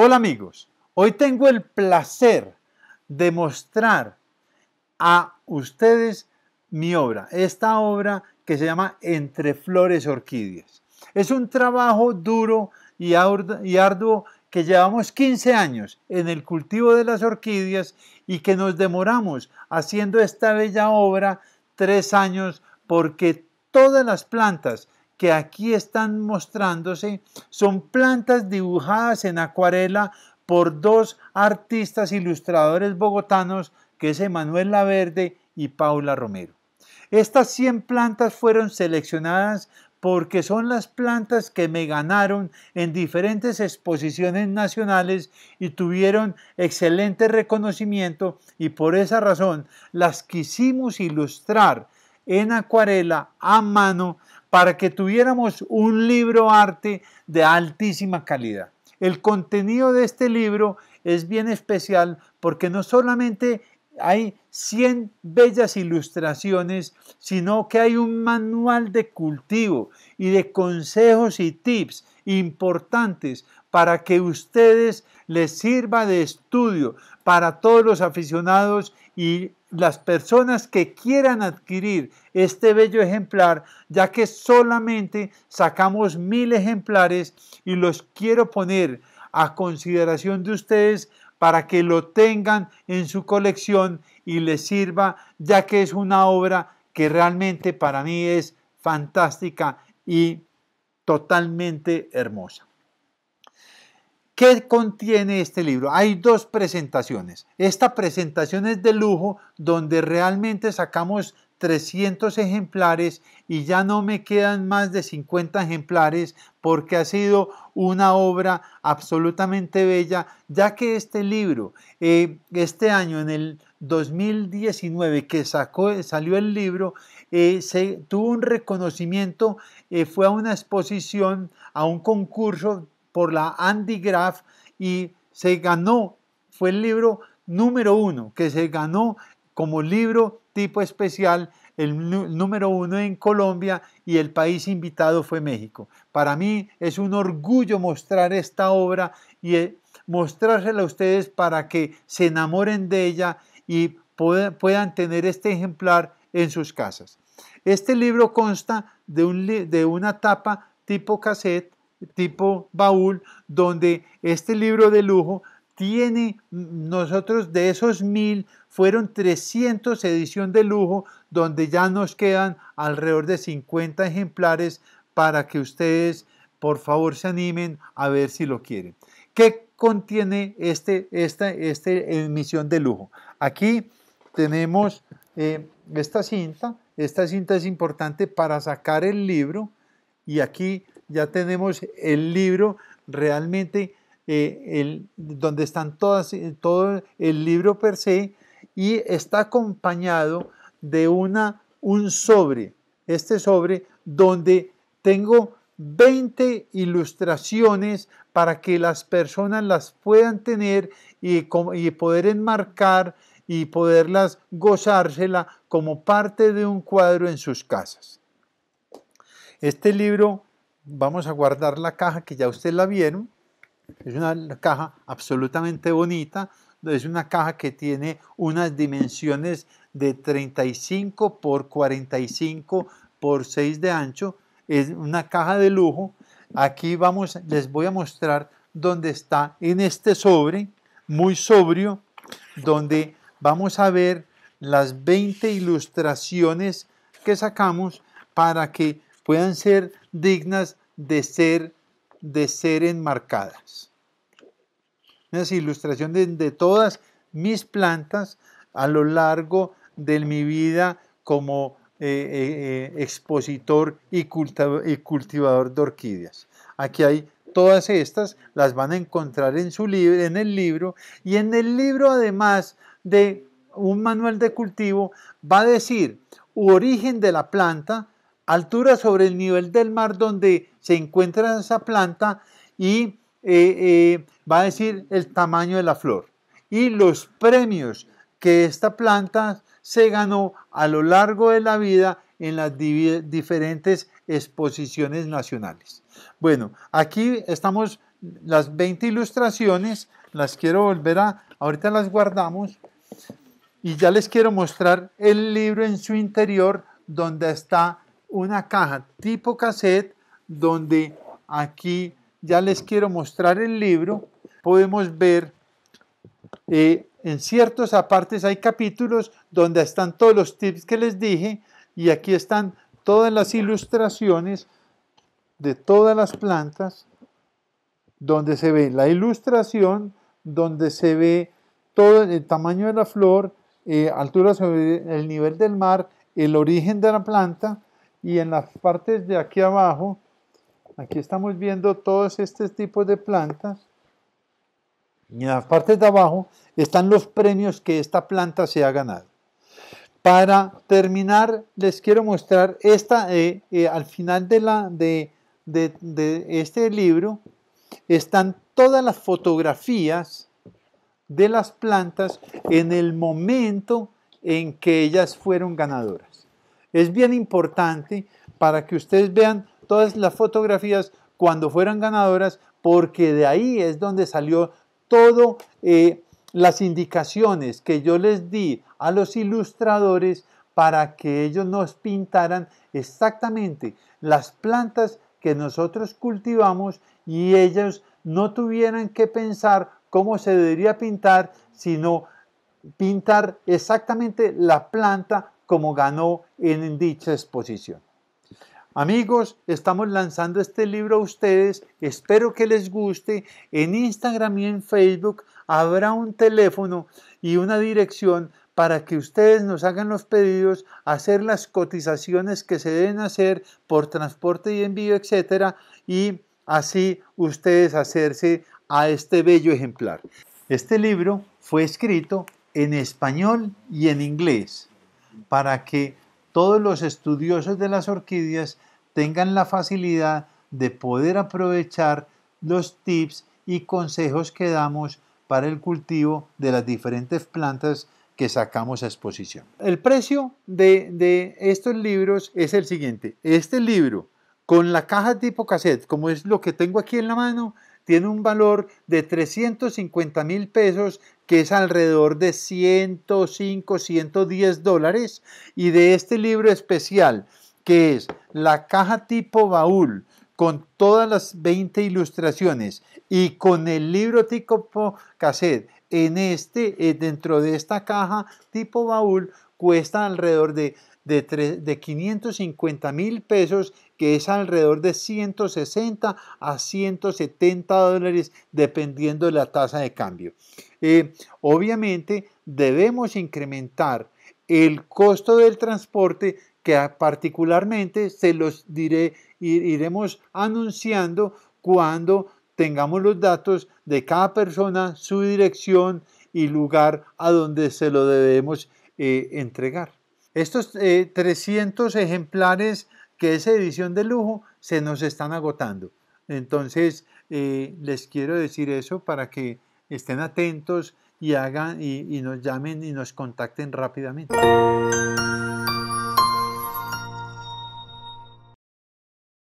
Hola amigos, hoy tengo el placer de mostrar a ustedes mi obra, esta obra que se llama Entre Flores Orquídeas. Es un trabajo duro y arduo que llevamos 15 años en el cultivo de las orquídeas y que nos demoramos haciendo esta bella obra tres años porque todas las plantas que aquí están mostrándose son plantas dibujadas en acuarela por dos artistas ilustradores bogotanos que es Emanuel Laverde y Paula Romero. Estas 100 plantas fueron seleccionadas porque son las plantas que me ganaron en diferentes exposiciones nacionales y tuvieron excelente reconocimiento y por esa razón las quisimos ilustrar en acuarela a mano para que tuviéramos un libro arte de altísima calidad. El contenido de este libro es bien especial porque no solamente hay 100 bellas ilustraciones, sino que hay un manual de cultivo y de consejos y tips importantes para que ustedes les sirva de estudio para todos los aficionados y las personas que quieran adquirir este bello ejemplar, ya que solamente sacamos mil ejemplares y los quiero poner a consideración de ustedes para que lo tengan en su colección y les sirva, ya que es una obra que realmente para mí es fantástica y totalmente hermosa. ¿Qué contiene este libro? Hay dos presentaciones. Esta presentación es de lujo, donde realmente sacamos 300 ejemplares y ya no me quedan más de 50 ejemplares porque ha sido una obra absolutamente bella, ya que este libro, eh, este año en el 2019 que sacó, salió el libro, eh, se tuvo un reconocimiento, eh, fue a una exposición, a un concurso por la Andy Graf y se ganó, fue el libro número uno, que se ganó como libro tipo especial, el número uno en Colombia y el país invitado fue México. Para mí es un orgullo mostrar esta obra y eh, mostrársela a ustedes para que se enamoren de ella y puedan tener este ejemplar en sus casas. Este libro consta de, un, de una tapa tipo cassette tipo baúl, donde este libro de lujo tiene, nosotros de esos mil, fueron 300 edición de lujo, donde ya nos quedan alrededor de 50 ejemplares para que ustedes, por favor, se animen a ver si lo quieren. ¿Qué contiene este, esta, esta emisión de lujo? Aquí tenemos eh, esta cinta. Esta cinta es importante para sacar el libro y aquí ya tenemos el libro realmente eh, el, donde están todas, eh, todo el libro per se y está acompañado de una, un sobre, este sobre donde tengo 20 ilustraciones para que las personas las puedan tener y, y poder enmarcar y poderlas gozársela como parte de un cuadro en sus casas. Este libro vamos a guardar la caja que ya ustedes la vieron. Es una caja absolutamente bonita. Es una caja que tiene unas dimensiones de 35 por 45 por 6 de ancho. Es una caja de lujo. Aquí vamos, les voy a mostrar dónde está en este sobre, muy sobrio, donde vamos a ver las 20 ilustraciones que sacamos para que puedan ser dignas de ser, de ser enmarcadas. Es ilustración de, todas mis plantas a lo largo de mi vida como eh, eh, eh, expositor y, cultivador de orquídeas. Aquí hay todas estas, las van a encontrar en, su en el libro y en el libro además de un manual de cultivo va a decir origen de la planta, altura sobre el nivel del mar donde se encuentra esa planta y eh, eh, va a decir el tamaño de la flor y los premios que esta planta se ganó a lo largo de la vida en las diferentes exposiciones nacionales. Bueno, aquí estamos las 20 ilustraciones, las quiero volver a, ahorita las guardamos y ya les quiero mostrar el libro en su interior donde está una caja tipo cassette donde aquí ya les quiero mostrar el libro. Podemos ver eh, en ciertos apartes hay capítulos donde están todos los tips que les dije y aquí están todas las ilustraciones de todas las plantas donde se ve la ilustración, donde se ve todo el tamaño de la flor, eh, altura sobre el nivel del mar, el origen de la planta y en las partes de aquí abajo, aquí estamos viendo todos estos tipos de plantas, y en las partes de abajo están los premios que esta planta se ha ganado. Para terminar, les quiero mostrar esta, eh, eh, al final de este libro, están todas las fotografías de las plantas en el momento en que ellas fueron ganadoras. Es bien importante para que ustedes vean todas las fotografías cuando fueran ganadoras, porque de ahí es donde salió todo eh, las indicaciones que yo les di a los ilustradores para que ellos nos pintaran exactamente las plantas que nosotros cultivamos y ellos no tuvieran que pensar cómo se debería pintar, sino pintar exactamente la planta como ganó en dicha exposición. Amigos, estamos lanzando este libro a ustedes, espero que les guste. En Instagram y en Facebook habrá un teléfono y una dirección para que ustedes nos hagan los pedidos, hacer las cotizaciones que se deben hacer por transporte y envío, etcétera, y así ustedes hacerse a este bello ejemplar. Este libro fue escrito en español y en inglés para que todos los estudiosos de las orquídeas tengan la facilidad de poder aprovechar los tips y consejos que damos para el cultivo de las diferentes plantas que sacamos a exposición. El precio de, estos libros es el siguiente. Este libro con la caja tipo cassette, como es lo que tengo aquí en la mano, tiene un valor de 350 mil pesos, que es alrededor de 105, 110 dólares, y de este libro especial, que es la caja tipo baúl, con todas las 20 ilustraciones y con el libro tipo cassette, en este, eh, dentro de esta caja tipo baúl, cuesta alrededor de de, 550 mil pesos, que es alrededor de 160 a 170 dólares, dependiendo de la tasa de cambio. Eh, obviamente, debemos incrementar el costo del transporte que particularmente se los diré, iremos anunciando cuando tengamos los datos de cada persona, su dirección y lugar a donde se lo debemos eh, entregar. Estos 300 eh, ejemplares que es edición de lujo se nos están agotando. Entonces, eh, les quiero decir eso para que estén atentos y hagan y nos llamen y nos contacten rápidamente.